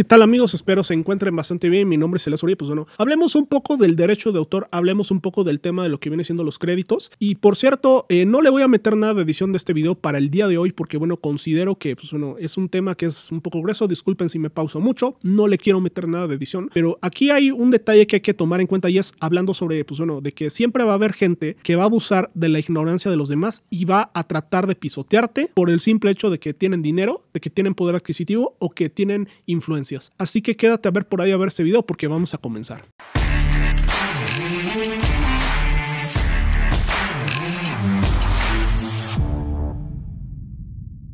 ¿Qué tal amigos? Espero se encuentren bastante bien. Mi nombre es Celeste Uribe. Pues bueno, hablemos un poco del derecho de autor, hablemos un poco del tema de lo que viene siendo los créditos. Y por cierto, eh, no le voy a meter nada de edición de este video para el día de hoy porque bueno, considero que pues es un tema que es un poco grueso. Disculpen si me pauso mucho, no le quiero meter nada de edición. Pero aquí hay un detalle que hay que tomar en cuenta y es hablando sobre, pues bueno, de que siempre va a haber gente que va a abusar de la ignorancia de los demás y va a tratar de pisotearte por el simple hecho de que tienen dinero, de que tienen poder adquisitivo o que tienen influencia. Así que quédate a ver por ahí a ver este video porque vamos a comenzar.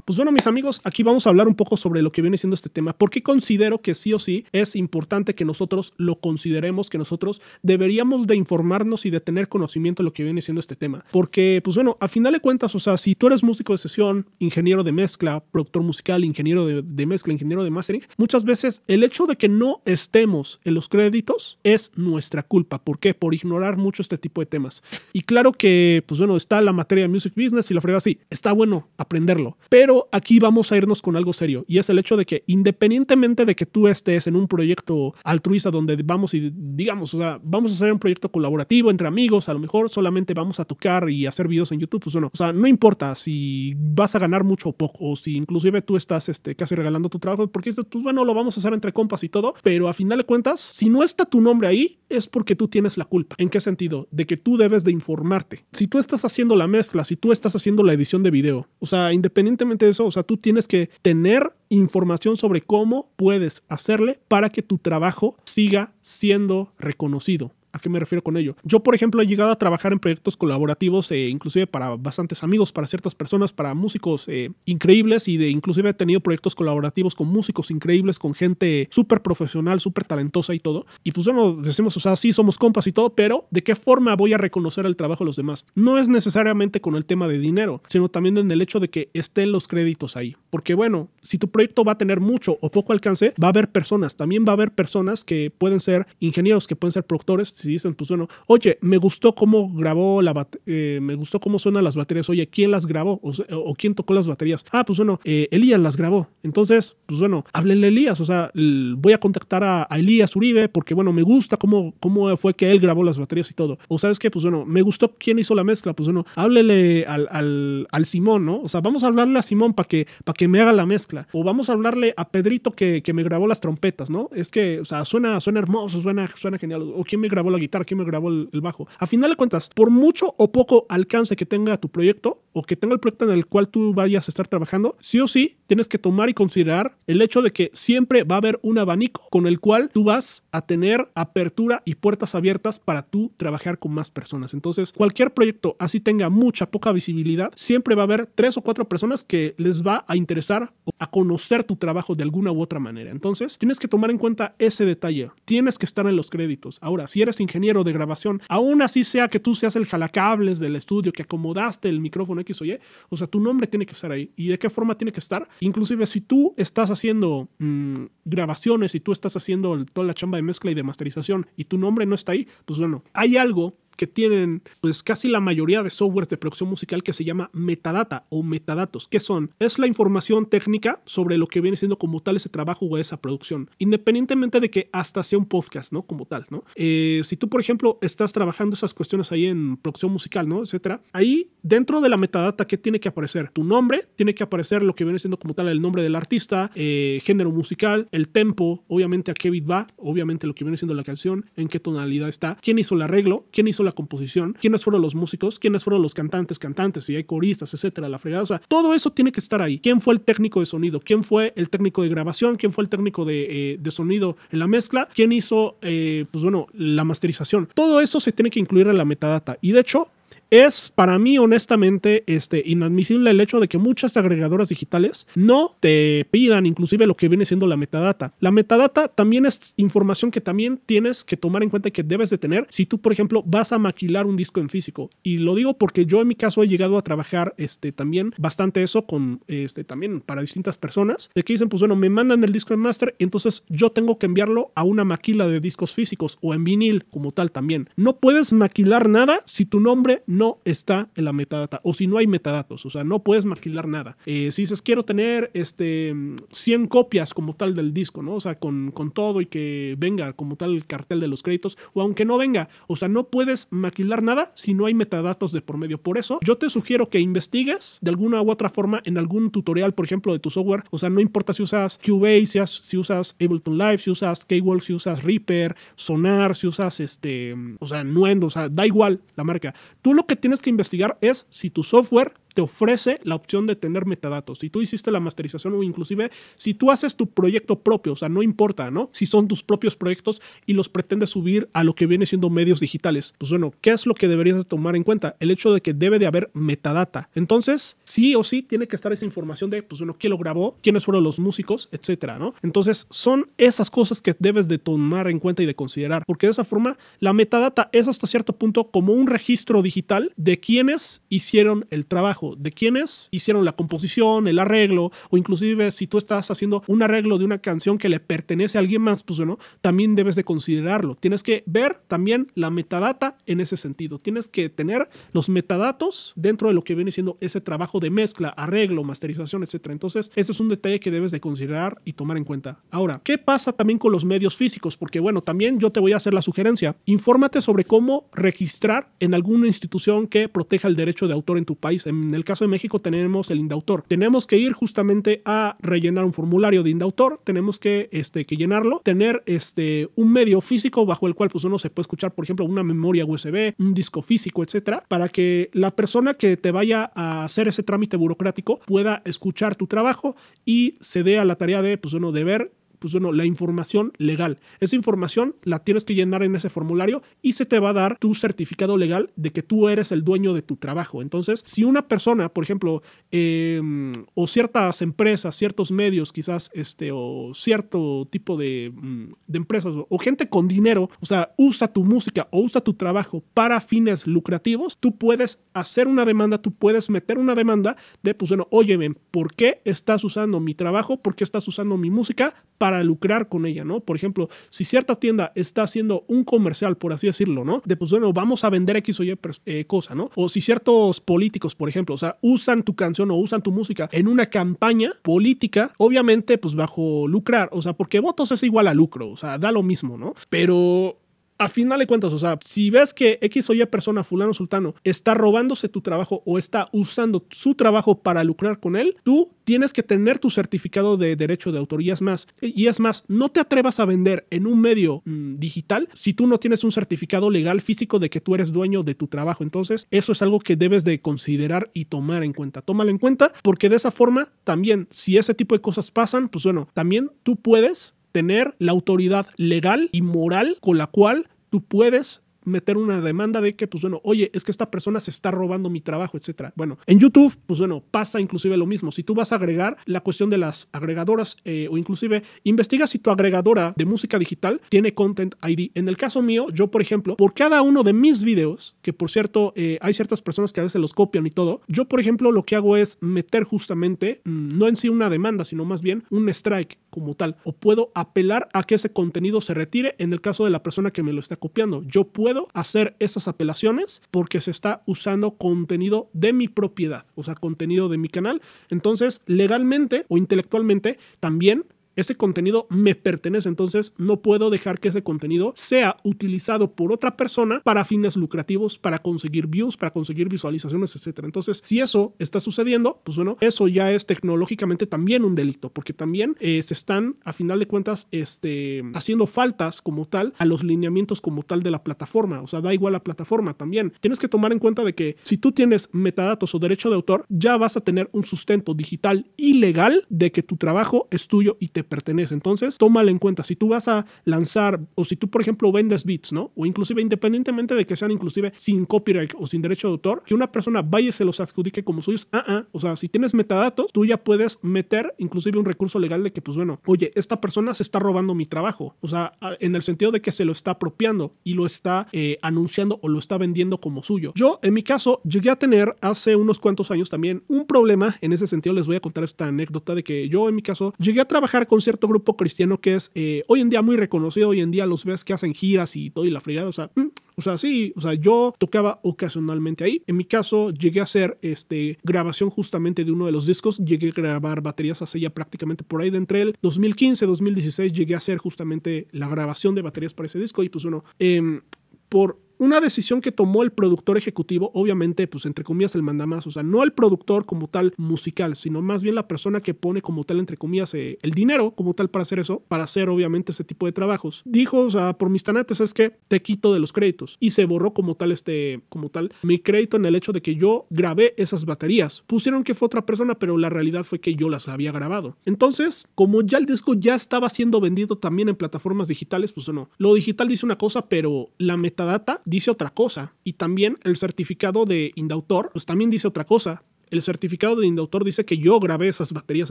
Pues bueno, mis amigos, aquí vamos a hablar un poco sobre lo que viene siendo este tema. Porque considero que sí o sí es importante que nosotros lo consideremos, que nosotros deberíamos de informarnos y de tener conocimiento de lo que viene siendo este tema. Porque, pues bueno, a final de cuentas, o sea, si tú eres músico de sesión, ingeniero de mezcla, productor musical, ingeniero de, mezcla, ingeniero de mastering, muchas veces el hecho de que no estemos en los créditos es nuestra culpa. ¿Por qué? Por ignorar mucho este tipo de temas. Y claro que, pues bueno, está la materia music business y la frega así. Está bueno aprenderlo. Pero aquí vamos a irnos con algo serio y es el hecho de que independientemente de que tú estés en un proyecto altruista donde vamos y digamos, o sea, vamos a hacer un proyecto colaborativo entre amigos, a lo mejor solamente vamos a tocar y hacer videos en YouTube, pues bueno, o sea, no importa si vas a ganar mucho o poco o si inclusive tú estás este, casi regalando tu trabajo porque dices, pues bueno, lo vamos a hacer entre compas y todo, pero a final de cuentas, si no está tu nombre ahí, es porque tú tienes la culpa. ¿En qué sentido? De que tú debes de informarte. Si tú estás haciendo la mezcla, si tú estás haciendo la edición de video, o sea, independientemente eso, o sea, tú tienes que tener información sobre cómo puedes hacerle para que tu trabajo siga siendo reconocido. ¿A qué me refiero con ello? Yo, por ejemplo, he llegado a trabajar en proyectos colaborativos, eh, inclusive para bastantes amigos, para ciertas personas, para músicos eh, increíbles y de inclusive he tenido proyectos colaborativos con músicos increíbles, con gente súper profesional, súper talentosa y todo. Y pues bueno, decimos, o sea, sí somos compas y todo, pero ¿de qué forma voy a reconocer el trabajo de los demás? No es necesariamente con el tema de dinero, sino también en el hecho de que estén los créditos ahí. Porque bueno, si tu proyecto va a tener mucho o poco alcance, va a haber personas. También va a haber personas que pueden ser ingenieros, que pueden ser productores. Si dicen, pues bueno, oye, me gustó cómo grabó la eh, me gustó cómo suenan las baterías. Oye, ¿quién las grabó? O, quién tocó las baterías. Ah, pues bueno, eh, Elías las grabó. Entonces, pues bueno, háblenle a Elías. O sea, voy a contactar a, Elías Uribe porque bueno, me gusta cómo, cómo fue que él grabó las baterías y todo. O sabes qué, pues bueno, me gustó quién hizo la mezcla. Pues bueno, háblele al, Simón, ¿no? O sea, vamos a hablarle a Simón para que, que me haga la mezcla. O vamos a hablarle a Pedrito que, que me grabó las trompetas, ¿no? Es que, o sea, suena, suena hermoso, suena, suena genial. O quién me grabó la guitarra, quién me grabó el, el bajo. A final de cuentas, por mucho o poco alcance que tenga tu proyecto o que tenga el proyecto en el cual tú vayas a estar trabajando, sí o sí tienes que tomar y considerar el hecho de que siempre va a haber un abanico con el cual tú vas a tener apertura y puertas abiertas para tú trabajar con más personas. Entonces, cualquier proyecto así tenga mucha poca visibilidad, siempre va a haber tres o cuatro personas que les va a interesar interesar o a conocer tu trabajo de alguna u otra manera. Entonces, tienes que tomar en cuenta ese detalle. Tienes que estar en los créditos. Ahora, si eres ingeniero de grabación, aún así sea que tú seas el jalacables del estudio, que acomodaste el micrófono X o Y, o sea, tu nombre tiene que estar ahí. ¿Y de qué forma tiene que estar? Inclusive si tú estás haciendo mm, grabaciones y tú estás haciendo toda la chamba de mezcla y de masterización y tu nombre no está ahí, pues bueno, hay algo que tienen pues casi la mayoría de softwares de producción musical que se llama metadata o metadatos, que son es la información técnica sobre lo que viene siendo como tal ese trabajo o esa producción, independientemente de que hasta sea un podcast, ¿no? Como tal, ¿no? Eh, si tú, por ejemplo, estás trabajando esas cuestiones ahí en producción musical, ¿no? Etcétera, ahí dentro de la metadata, ¿qué tiene que aparecer? Tu nombre, tiene que aparecer lo que viene siendo como tal el nombre del artista, eh, género musical, el tempo, obviamente a qué bit va, obviamente lo que viene siendo la canción, en qué tonalidad está, quién hizo el arreglo, quién hizo la composición, quiénes fueron los músicos, quiénes fueron los cantantes, cantantes, si hay coristas, etcétera, la fregada. O sea, todo eso tiene que estar ahí. ¿Quién fue el técnico de sonido? ¿Quién fue el técnico de grabación? ¿Quién fue el técnico de, eh, sonido en la mezcla? ¿Quién hizo, eh, pues bueno, la masterización? Todo eso se tiene que incluir en la metadata. Y de hecho, es para mí, honestamente, este, inadmisible el hecho de que muchas agregadoras digitales no te pidan inclusive lo que viene siendo la metadata. La metadata también es información que también tienes que tomar en cuenta y que debes de tener si tú, por ejemplo, vas a maquilar un disco en físico. Y lo digo porque yo en mi caso he llegado a trabajar este, también bastante eso con este, también para distintas personas, de que dicen, pues bueno, me mandan el disco en master, entonces yo tengo que enviarlo a una maquila de discos físicos o en vinil como tal también. No puedes maquilar nada si tu nombre no está en la metadata o si no hay metadatos, o sea, no puedes maquilar nada. Eh, si dices quiero tener este 100 copias como tal del disco, ¿no? O sea, con, todo y que venga como tal el cartel de los créditos o aunque no venga, o sea, no puedes maquilar nada si no hay metadatos de por medio. Por eso yo te sugiero que investigues de alguna u otra forma en algún tutorial, por ejemplo, de tu software, o sea, no importa si usas Cubase, si, usas Ableton Live, si usas K-Wolf, si usas Reaper, Sonar, si usas este, o sea, Nuendo, o sea, da igual la marca. Tú lo que tienes que investigar es si tu software te ofrece la opción de tener metadatos. Si tú hiciste la masterización o inclusive si tú haces tu proyecto propio, o sea, no importa, ¿no? Si son tus propios proyectos y los pretendes subir a lo que viene siendo medios digitales. Pues bueno, ¿qué es lo que deberías tomar en cuenta? El hecho de que debe de haber metadata. Entonces, sí o sí tiene que estar esa información de, pues bueno, quién lo grabó, quiénes fueron los músicos, etcétera, ¿no? Entonces, son esas cosas que debes de tomar en cuenta y de considerar, porque de esa forma la metadata es hasta cierto punto como un registro digital de quienes hicieron el trabajo de quienes hicieron la composición, el arreglo, o inclusive si tú estás haciendo un arreglo de una canción que le pertenece a alguien más, pues bueno, también debes de considerarlo. Tienes que ver también la metadata en ese sentido. Tienes que tener los metadatos dentro de lo que viene siendo ese trabajo de mezcla, arreglo, masterización, etcétera. Entonces, ese es un detalle que debes de considerar y tomar en cuenta. Ahora, ¿qué pasa también con los medios físicos? Porque bueno, también yo te voy a hacer la sugerencia. Infórmate sobre cómo registrar en alguna institución que proteja el derecho de autor en tu país. En en el caso de México tenemos el indautor. Tenemos que ir justamente a rellenar un formulario de indautor, tenemos que, este, que llenarlo, tener este, un medio físico bajo el cual pues, uno se puede escuchar, por ejemplo, una memoria USB, un disco físico, etcétera, para que la persona que te vaya a hacer ese trámite burocrático pueda escuchar tu trabajo y se dé a la tarea de, pues, uno de ver pues bueno, la información legal. Esa información la tienes que llenar en ese formulario y se te va a dar tu certificado legal de que tú eres el dueño de tu trabajo. Entonces, si una persona, por ejemplo, em, o ciertas empresas, ciertos medios quizás, este, o cierto tipo de, mm, de empresas, o gente con dinero, o sea, usa tu música o usa tu trabajo para fines lucrativos, tú puedes hacer una demanda, tú puedes meter una demanda de, pues bueno, óyeme, ¿por qué estás usando mi trabajo? ¿Por qué estás usando mi música para lucrar con ella, ¿no? Por ejemplo, si cierta tienda está haciendo un comercial, por así decirlo, ¿no? De pues bueno, vamos a vender X o Y eh, cosa, ¿no? O si ciertos políticos, por ejemplo, o sea, usan tu canción o usan tu música en una campaña política, obviamente, pues bajo lucrar, o sea, porque votos es igual a lucro, o sea, da lo mismo, ¿no? Pero a final de cuentas, o sea, si ves que X o Y persona, fulano sultano, está robándose tu trabajo o está usando su trabajo para lucrar con él, tú tienes que tener tu certificado de derecho de autor y es más, y es más, no te atrevas a vender en un medio mm, digital si tú no tienes un certificado legal físico de que tú eres dueño de tu trabajo. Entonces, eso es algo que debes de considerar y tomar en cuenta. Tómalo en cuenta porque de esa forma también, si ese tipo de cosas pasan, pues bueno, también tú puedes tener la autoridad legal y moral con la cual tú puedes meter una demanda de que, pues bueno, oye, es que esta persona se está robando mi trabajo, etcétera. Bueno, en YouTube, pues bueno, pasa inclusive lo mismo. Si tú vas a agregar la cuestión de las agregadoras eh, o inclusive investiga si tu agregadora de música digital tiene Content ID. En el caso mío, yo, por ejemplo, por cada uno de mis videos, que por cierto, eh, hay ciertas personas que a veces los copian y todo, yo, por ejemplo, lo que hago es meter justamente, mm, no en sí una demanda, sino más bien un strike como tal, o puedo apelar a que ese contenido se retire en el caso de la persona que me lo está copiando. Yo puedo hacer esas apelaciones porque se está usando contenido de mi propiedad, o sea, contenido de mi canal. Entonces, legalmente o intelectualmente también ese contenido me pertenece, entonces no puedo dejar que ese contenido sea utilizado por otra persona para fines lucrativos, para conseguir views, para conseguir visualizaciones, etcétera. Entonces, si eso está sucediendo, pues bueno, eso ya es tecnológicamente también un delito, porque también eh, se están, a final de cuentas, este, haciendo faltas como tal a los lineamientos como tal de la plataforma. O sea, da igual la plataforma también. Tienes que tomar en cuenta de que si tú tienes metadatos o derecho de autor, ya vas a tener un sustento digital y legal de que tu trabajo es tuyo y te pertenece. Entonces, tómala en cuenta. Si tú vas a lanzar o si tú, por ejemplo, vendes bits, ¿no? O inclusive, independientemente de que sean inclusive sin copyright o sin derecho de autor, que una persona vaya y se los adjudique como suyos. Ah, ah. O sea, si tienes metadatos, tú ya puedes meter inclusive un recurso legal de que, pues bueno, oye, esta persona se está robando mi trabajo. O sea, en el sentido de que se lo está apropiando y lo está eh, anunciando o lo está vendiendo como suyo. Yo, en mi caso, llegué a tener hace unos cuantos años también un problema. En ese sentido, les voy a contar esta anécdota de que yo, en mi caso, llegué a trabajar con un cierto grupo cristiano que es eh, hoy en día muy reconocido, hoy en día los ves que hacen giras y todo y la fregada, o sea, mm, o sea, sí, o sea, yo tocaba ocasionalmente ahí. En mi caso, llegué a hacer este, grabación justamente de uno de los discos, llegué a grabar baterías hace ya prácticamente por ahí de entre el 2015, 2016, llegué a hacer justamente la grabación de baterías para ese disco y pues bueno, em, por una decisión que tomó el productor ejecutivo, obviamente, pues entre comillas, el mandamás, o sea, no el productor como tal musical, sino más bien la persona que pone como tal, entre comillas, eh, el dinero como tal para hacer eso, para hacer obviamente ese tipo de trabajos. Dijo, o sea, por mis tanates es que te quito de los créditos y se borró como tal este, como tal, mi crédito en el hecho de que yo grabé esas baterías. Pusieron que fue otra persona, pero la realidad fue que yo las había grabado. Entonces, como ya el disco ya estaba siendo vendido también en plataformas digitales, pues no, lo digital dice una cosa, pero la metadata dice otra cosa. Y también el certificado de indautor, pues también dice otra cosa. El certificado de indautor dice que yo grabé esas baterías,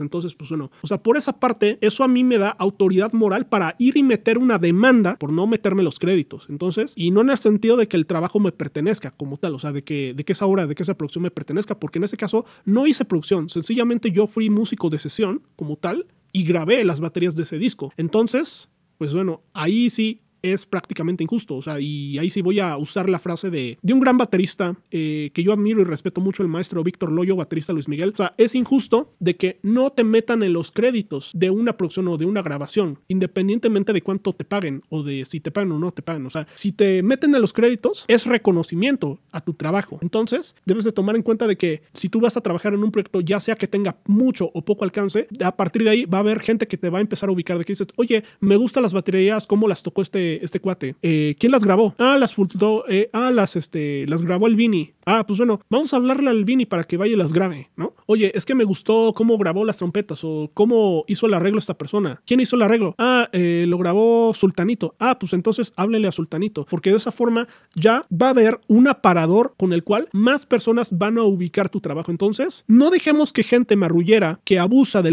entonces pues bueno, o sea, por esa parte, eso a mí me da autoridad moral para ir y meter una demanda por no meterme los créditos, entonces, y no en el sentido de que el trabajo me pertenezca como tal, o sea, de que, de que esa obra, de que esa producción me pertenezca, porque en ese caso no hice producción, sencillamente yo fui músico de sesión como tal y grabé las baterías de ese disco, entonces, pues bueno, ahí sí es prácticamente injusto. O sea, y ahí sí voy a usar la frase de, de un gran baterista eh, que yo admiro y respeto mucho, el maestro Víctor Loyo, baterista Luis Miguel. O sea, es injusto de que no te metan en los créditos de una producción o de una grabación, independientemente de cuánto te paguen o de si te pagan o no te pagan. O sea, si te meten en los créditos, es reconocimiento a tu trabajo. Entonces, debes de tomar en cuenta de que si tú vas a trabajar en un proyecto, ya sea que tenga mucho o poco alcance, a partir de ahí va a haber gente que te va a empezar a ubicar de que dices, oye, me gustan las baterías, cómo las tocó este este cuate. Eh, ¿Quién las grabó? Ah, las fundó, eh, ah, las, este, las grabó el Vini. Ah, pues bueno, vamos a hablarle al Vini para que vaya y las grabe, ¿no? Oye, es que me gustó cómo grabó las trompetas o cómo hizo el arreglo esta persona. ¿Quién hizo el arreglo? Ah, eh, lo grabó Sultanito. Ah, pues entonces háblele a Sultanito, porque de esa forma ya va a haber un aparador con el cual más personas van a ubicar tu trabajo. Entonces, no dejemos que gente marrullera que abusa de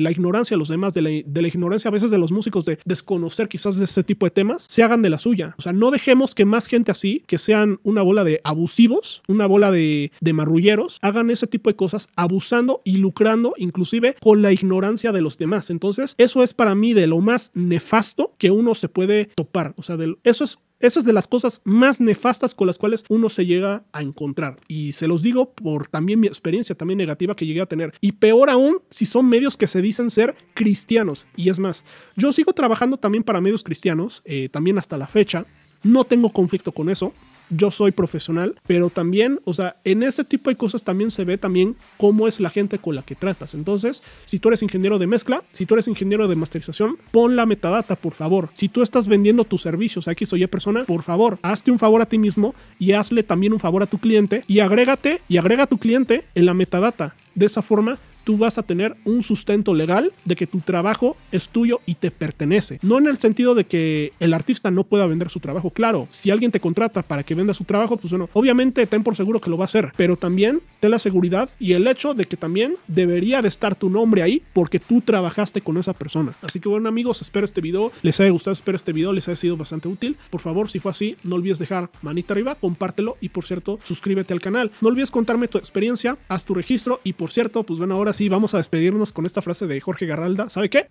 la ignorancia de los demás, de la, de la ignorancia a veces de los músicos, de desconocer quizás de este tipo de temas, se hagan de la suya. O sea, no dejemos que más gente así, que sean una bola de abusivos, una bola de, marrulleros, hagan ese tipo de cosas abusando y lucrando inclusive con la ignorancia de los demás. Entonces, eso es para mí de lo más nefasto que uno se puede topar. O sea, de, eso es de las cosas más nefastas con las cuales uno se llega a encontrar. Y se los digo por también mi experiencia también negativa que llegué a tener. Y peor aún si son medios que se dicen ser cristianos. Y es más, yo sigo trabajando también para medios cristianos, eh, también hasta la fecha. No tengo conflicto con eso yo soy profesional, pero también, o sea, en este tipo de cosas también se ve también cómo es la gente con la que tratas. Entonces, si tú eres ingeniero de mezcla, si tú eres ingeniero de masterización, pon la metadata, por favor. Si tú estás vendiendo tus servicios aquí soy o Y persona, por favor, hazte un favor a ti mismo y hazle también un favor a tu cliente y agrégate y agrega a tu cliente en la metadata. De esa forma tú vas a tener un sustento legal de que tu trabajo es tuyo y te pertenece. No en el sentido de que el artista no pueda vender su trabajo. Claro, si alguien te contrata para que venda su trabajo, pues bueno, obviamente ten por seguro que lo va a hacer, pero también ten la seguridad y el hecho de que también debería de estar tu nombre ahí porque tú trabajaste con esa persona. Así que bueno amigos, espero este video les haya gustado, espero este video les haya sido bastante útil. Por favor, si fue así, no olvides dejar manita arriba, compártelo y por cierto, suscríbete al canal. No olvides contarme tu experiencia, haz tu registro y por cierto, pues bueno, ahora sí, vamos a despedirnos con esta frase de Jorge Garralda. ¿Sabe qué?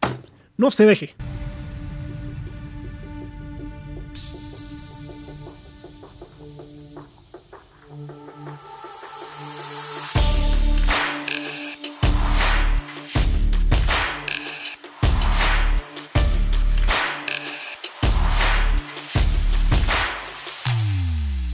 No se deje.